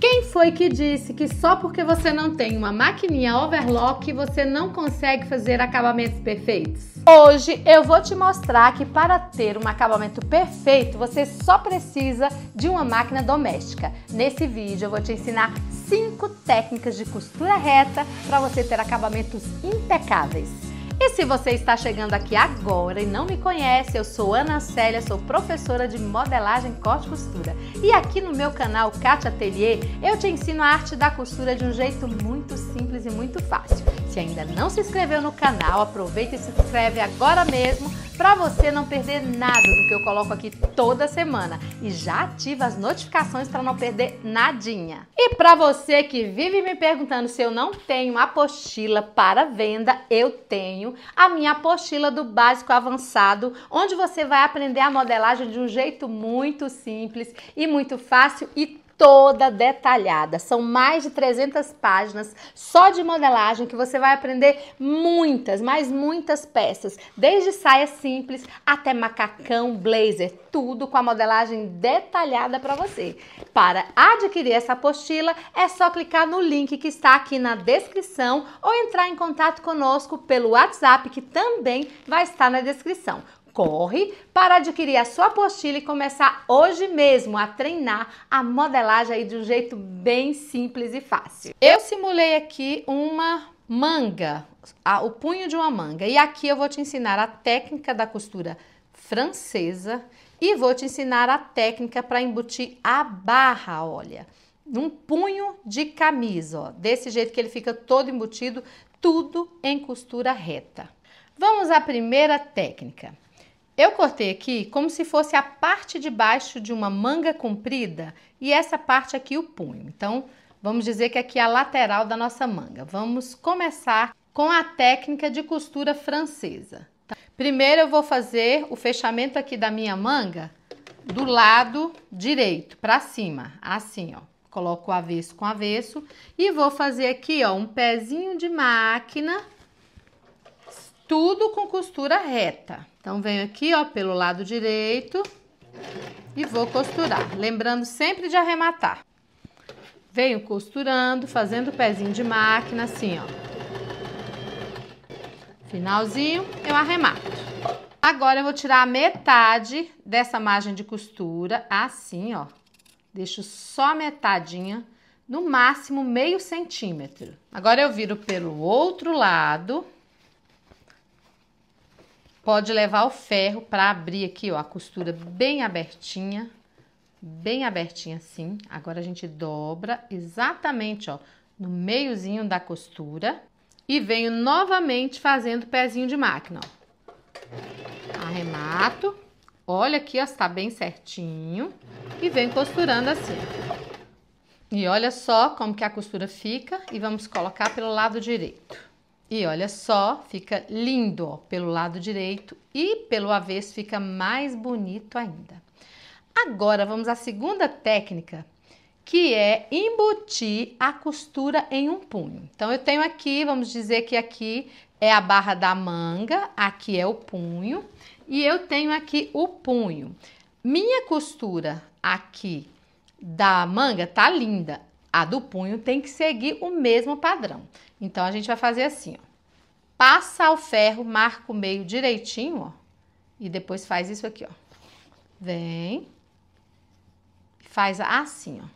Quem foi que disse que só porque você não tem uma maquininha overlock você não consegue fazer acabamentos perfeitos? Hoje eu vou te mostrar que para ter um acabamento perfeito você só precisa de uma máquina doméstica. Nesse vídeo eu vou te ensinar 5 técnicas de costura reta para você ter acabamentos impecáveis. E se você está chegando aqui agora e não me conhece, eu sou Ana Célia, sou professora de modelagem corte e costura. E aqui no meu canal Kátia Atelier, eu te ensino a arte da costura de um jeito muito simples e muito fácil. Se ainda não se inscreveu no canal, aproveita e se inscreve agora mesmo para você não perder nada do que eu coloco aqui toda semana. E já ativa as notificações para não perder nadinha. E para você que vive me perguntando se eu não tenho apostila para venda, eu tenho a minha apostila do básico avançado, onde você vai aprender a modelagem de um jeito muito simples e muito fácil e toda detalhada. São mais de 300 páginas só de modelagem que você vai aprender muitas, mas muitas peças, desde saia simples até macacão, blazer, tudo com a modelagem detalhada para você. Para adquirir essa apostila, é só clicar no link que está aqui na descrição ou entrar em contato conosco pelo WhatsApp que também vai estar na descrição. Corre para adquirir a sua apostila e começar hoje mesmo a treinar a modelagem aí de um jeito bem simples e fácil. Eu simulei aqui uma manga, a, o punho de uma manga. E aqui eu vou te ensinar a técnica da costura francesa e vou te ensinar a técnica para embutir a barra, olha. Num punho de camisa, ó, desse jeito que ele fica todo embutido, tudo em costura reta. Vamos à primeira técnica. Eu cortei aqui como se fosse a parte de baixo de uma manga comprida e essa parte aqui o punho. Então, vamos dizer que aqui é a lateral da nossa manga. Vamos começar com a técnica de costura francesa. Tá? Primeiro eu vou fazer o fechamento aqui da minha manga do lado direito para cima, assim, ó. Coloco o avesso com avesso e vou fazer aqui, ó, um pezinho de máquina tudo com costura reta. Então, venho aqui, ó, pelo lado direito e vou costurar. Lembrando sempre de arrematar. Venho costurando, fazendo o pezinho de máquina, assim, ó. Finalzinho, eu arremato. Agora, eu vou tirar a metade dessa margem de costura, assim, ó. Deixo só a metadinha, no máximo meio centímetro. Agora, eu viro pelo outro lado Pode levar o ferro para abrir aqui, ó, a costura bem abertinha, bem abertinha assim. Agora a gente dobra exatamente, ó, no meiozinho da costura e venho novamente fazendo pezinho de máquina, ó. Arremato. Olha aqui, ó, está bem certinho e vem costurando assim. E olha só como que a costura fica e vamos colocar pelo lado direito. E olha só, fica lindo ó, pelo lado direito e pelo avesso fica mais bonito ainda. Agora vamos à segunda técnica, que é embutir a costura em um punho. Então eu tenho aqui, vamos dizer que aqui é a barra da manga, aqui é o punho e eu tenho aqui o punho. Minha costura aqui da manga tá linda. A do punho tem que seguir o mesmo padrão. Então, a gente vai fazer assim, ó. Passa o ferro, marca o meio direitinho, ó. E depois faz isso aqui, ó. Vem. Faz assim, ó.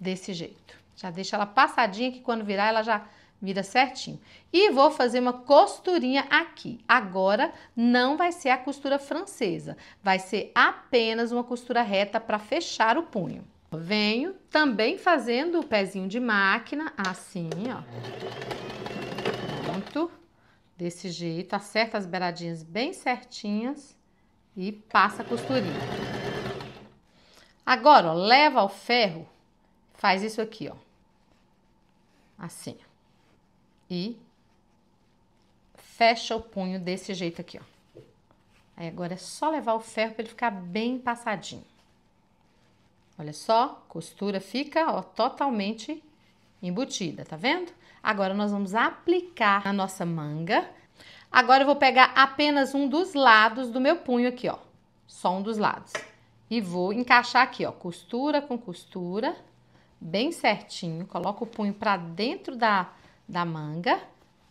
Desse jeito. Já deixa ela passadinha que quando virar ela já vira certinho. E vou fazer uma costurinha aqui. Agora não vai ser a costura francesa, vai ser apenas uma costura reta para fechar o punho. Venho também fazendo o pezinho de máquina, assim, ó. Pronto. Desse jeito, acerta as beiradinhas bem certinhas e passa a costurinha. Agora, ó, leva ao ferro, faz isso aqui, ó. Assim. E fecha o punho desse jeito aqui, ó. Aí agora é só levar o ferro para ele ficar bem passadinho. Olha só, costura fica ó, totalmente embutida, tá vendo? Agora nós vamos aplicar a nossa manga. Agora eu vou pegar apenas um dos lados do meu punho aqui, ó. Só um dos lados. E vou encaixar aqui, ó, costura com costura, bem certinho. Coloco o punho para dentro da, da manga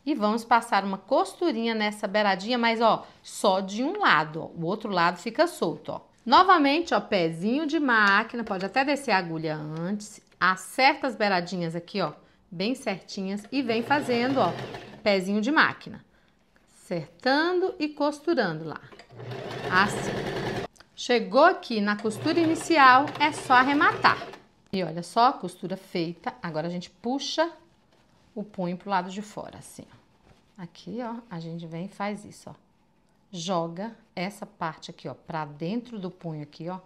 e vamos passar uma costurinha nessa beiradinha, mas ó, só de um lado, ó. O outro lado fica solto, ó. Novamente, ó, pezinho de máquina, pode até descer a agulha antes, acerta as beiradinhas aqui, ó, bem certinhas e vem fazendo, ó, pezinho de máquina. Acertando e costurando lá. Assim. Chegou aqui na costura inicial, é só arrematar. E olha só, costura feita. Agora a gente puxa o punho pro lado de fora, assim, ó. Aqui, ó, a gente vem e faz isso, ó joga essa parte aqui, ó, para dentro do punho aqui, ó,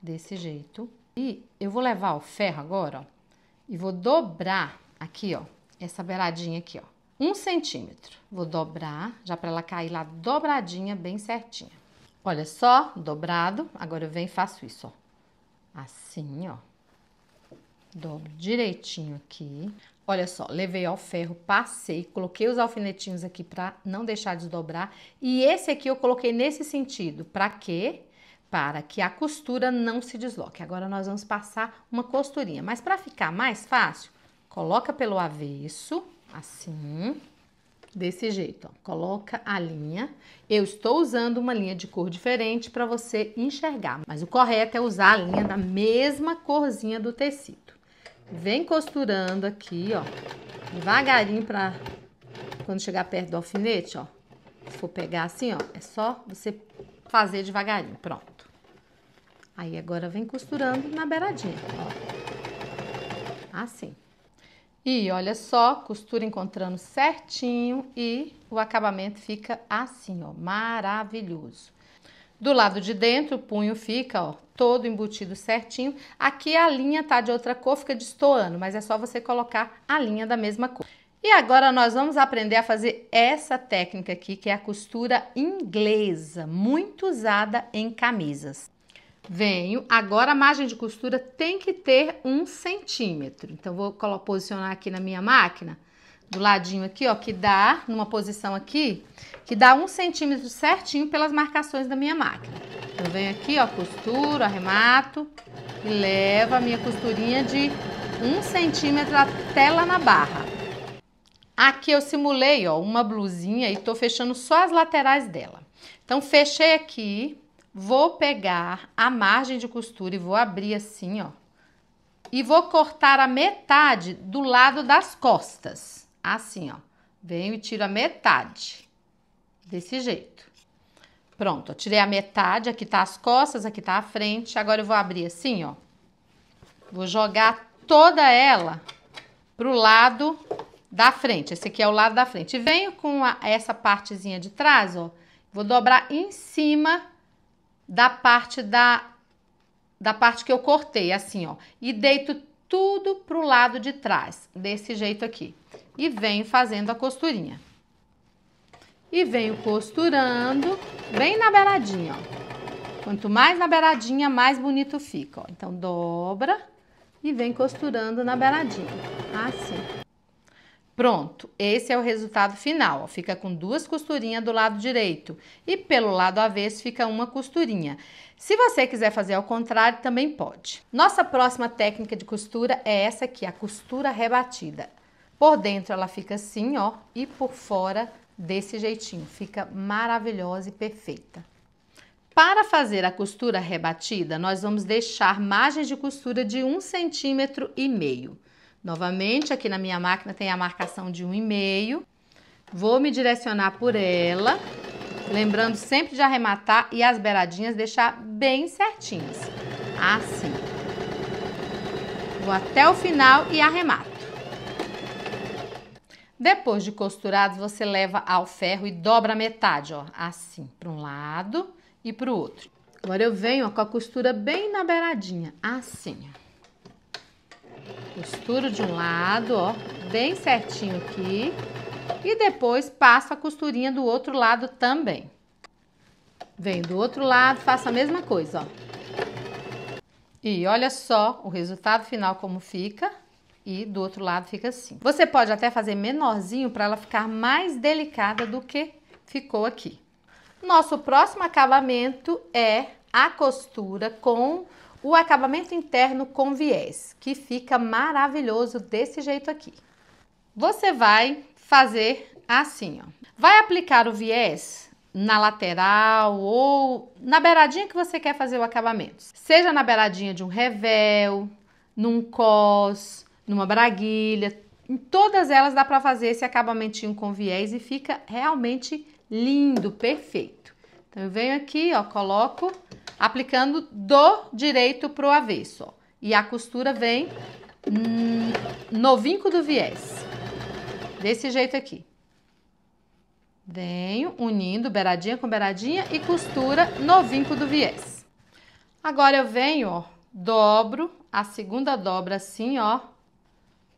desse jeito. E eu vou levar o ferro agora, ó, e vou dobrar aqui, ó, essa beiradinha aqui, ó, um centímetro. Vou dobrar, já para ela cair lá dobradinha, bem certinha. Olha só, dobrado. Agora eu venho e faço isso, ó. Assim, ó. Dobro direitinho aqui. Olha só, levei ao ferro, passei, coloquei os alfinetinhos aqui para não deixar desdobrar. E esse aqui eu coloquei nesse sentido. Para quê? Para que a costura não se desloque. Agora nós vamos passar uma costurinha. Mas para ficar mais fácil, coloca pelo avesso, assim, desse jeito. Ó. Coloca a linha. Eu estou usando uma linha de cor diferente para você enxergar. Mas o correto é usar a linha da mesma corzinha do tecido. Vem costurando aqui, ó. Devagarinho pra quando chegar perto do alfinete, ó. Se for pegar assim, ó, é só você fazer devagarinho. Pronto. Aí agora vem costurando na beiradinha, ó. Assim. E olha só, costura encontrando certinho e o acabamento fica assim, ó, maravilhoso. Do lado de dentro, o punho fica, ó, todo embutido certinho. Aqui a linha tá de outra cor, fica destoando, mas é só você colocar a linha da mesma cor. E agora nós vamos aprender a fazer essa técnica aqui, que é a costura inglesa, muito usada em camisas. Venho, agora a margem de costura tem que ter um centímetro. Então, vou posicionar aqui na minha máquina do ladinho aqui, ó, que dá numa posição aqui, que dá um centímetro certinho pelas marcações da minha máquina. Eu venho aqui, ó, costuro, arremato e levo a minha costurinha de um centímetro até lá na barra. Aqui eu simulei, ó, uma blusinha e tô fechando só as laterais dela. Então, fechei aqui, vou pegar a margem de costura e vou abrir assim, ó. E vou cortar a metade do lado das costas. Assim, ó. Venho e tiro a metade. Desse jeito. Pronto, eu tirei a metade, aqui tá as costas, aqui tá a frente. Agora eu vou abrir assim, ó. Vou jogar toda ela pro lado da frente. Esse aqui é o lado da frente. E venho com a, essa partezinha de trás, ó. Vou dobrar em cima da parte da, da parte que eu cortei, assim, ó. E deito tudo pro lado de trás, desse jeito aqui e venho fazendo a costurinha. E venho costurando bem na beiradinha, ó. Quanto mais na beiradinha, mais bonito fica, ó. Então, dobra e vem costurando na beiradinha, assim. Pronto, esse é o resultado final. Ó. Fica com duas costurinhas do lado direito e pelo lado avesso fica uma costurinha. Se você quiser fazer ao contrário, também pode. Nossa próxima técnica de costura é essa aqui, a costura rebatida. Por dentro ela fica assim, ó, e por fora desse jeitinho. Fica maravilhosa e perfeita. Para fazer a costura rebatida, nós vamos deixar margem de costura de um centímetro e meio. Novamente, aqui na minha máquina tem a marcação de um e meio. Vou me direcionar por ela, lembrando sempre de arrematar e as beiradinhas deixar bem certinhas. Assim. Vou até o final e arremato. Depois de costurados, você leva ao ferro e dobra a metade, ó, assim, para um lado e para o outro. Agora eu venho ó, com a costura bem na beiradinha, assim. Ó. Costuro de um lado, ó, bem certinho aqui. E depois passo a costurinha do outro lado também. Venho do outro lado, faço a mesma coisa, ó. E olha só o resultado final como fica e do outro lado fica assim. Você pode até fazer menorzinho para ela ficar mais delicada do que ficou aqui. Nosso próximo acabamento é a costura com o acabamento interno com viés, que fica maravilhoso desse jeito aqui. Você vai fazer assim, ó. Vai aplicar o viés na lateral ou na beiradinha que você quer fazer o acabamento. Seja na beiradinha de um revel, num cos, numa braguilha. Em todas elas dá para fazer esse acabamentinho com viés e fica realmente lindo, perfeito. Então eu venho aqui, ó, coloco aplicando do direito pro avesso, ó. E a costura vem hum, no vinco do viés. Desse jeito aqui. Venho unindo beiradinha com beiradinha e costura no vinco do viés. Agora eu venho, ó, dobro a segunda dobra assim, ó,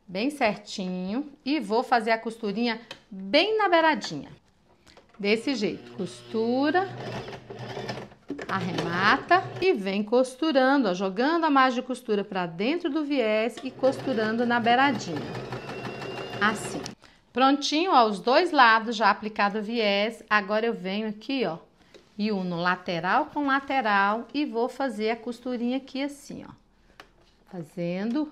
bem certinho e vou fazer a costurinha bem na beiradinha. Desse jeito, costura, arremata e vem costurando, ó, jogando a margem de costura para dentro do viés e costurando na beiradinha. Assim. Prontinho, ó, os dois lados já aplicado o viés. Agora eu venho aqui, ó, e uno lateral com lateral e vou fazer a costurinha aqui assim, ó. Fazendo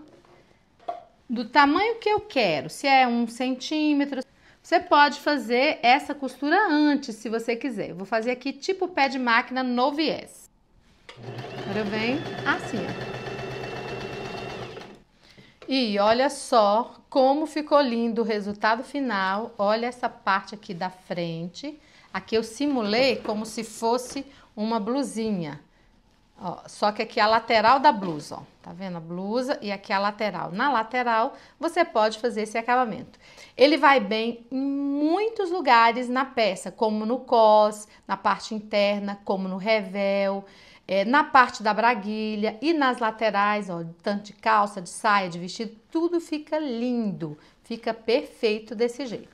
do tamanho que eu quero, se é um centímetro. Você pode fazer essa costura antes, se você quiser. Eu vou fazer aqui tipo pé de máquina no viés. Agora eu venho assim, ó. E olha só como ficou lindo o resultado final. Olha essa parte aqui da frente. Aqui eu simulei como se fosse uma blusinha. Ó, só que aqui é a lateral da blusa, ó. Tá vendo a blusa e aqui é a lateral. Na lateral, você pode fazer esse acabamento. Ele vai bem em muitos lugares na peça, como no cos, na parte interna, como no revel, é, na parte da braguilha e nas laterais, ó, tanto de calça, de saia, de vestido, tudo fica lindo, Fica perfeito desse jeito.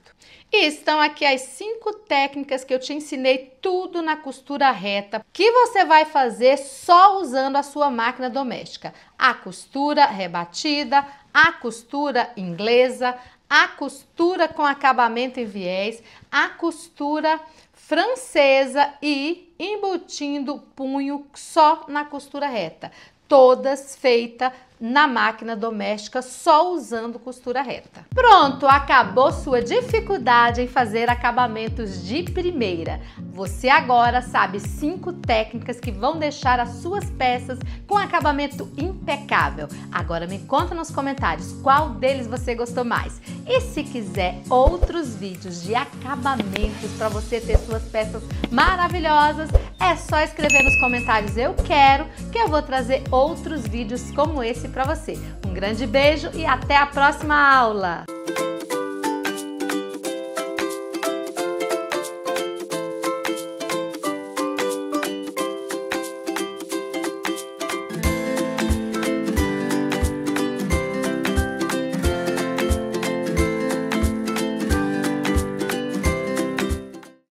E estão aqui as cinco técnicas que eu te ensinei tudo na costura reta, que você vai fazer só usando a sua máquina doméstica. A costura rebatida, a costura inglesa, a costura com acabamento em viés, a costura francesa e embutindo punho só na costura reta. Todas feitas na máquina doméstica só usando costura reta. Pronto, acabou sua dificuldade em fazer acabamentos de primeira. Você agora sabe cinco técnicas que vão deixar as suas peças com acabamento impecável. Agora me conta nos comentários qual deles você gostou mais. E se quiser outros vídeos de acabamentos para você ter suas peças maravilhosas, é só escrever nos comentários eu quero que eu vou trazer outros vídeos como esse para você. Um grande beijo e até a próxima aula!